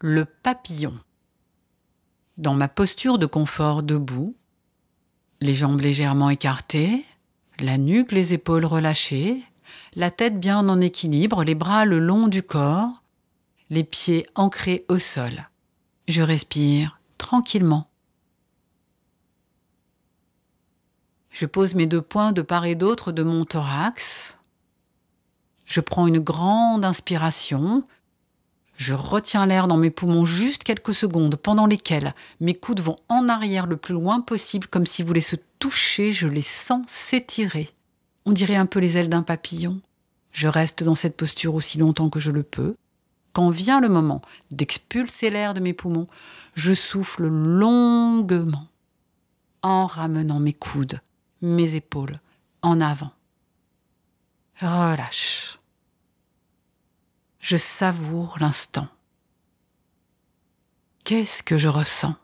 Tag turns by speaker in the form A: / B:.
A: le papillon. Dans ma posture de confort debout, les jambes légèrement écartées, la nuque, les épaules relâchées, la tête bien en équilibre, les bras le long du corps, les pieds ancrés au sol. Je respire tranquillement. Je pose mes deux poings de part et d'autre de mon thorax. Je prends une grande inspiration je retiens l'air dans mes poumons juste quelques secondes, pendant lesquelles mes coudes vont en arrière le plus loin possible, comme s'ils voulaient se toucher, je les sens s'étirer. On dirait un peu les ailes d'un papillon. Je reste dans cette posture aussi longtemps que je le peux. Quand vient le moment d'expulser l'air de mes poumons, je souffle longuement en ramenant mes coudes, mes épaules en avant. Relâche je savoure l'instant. Qu'est-ce que je ressens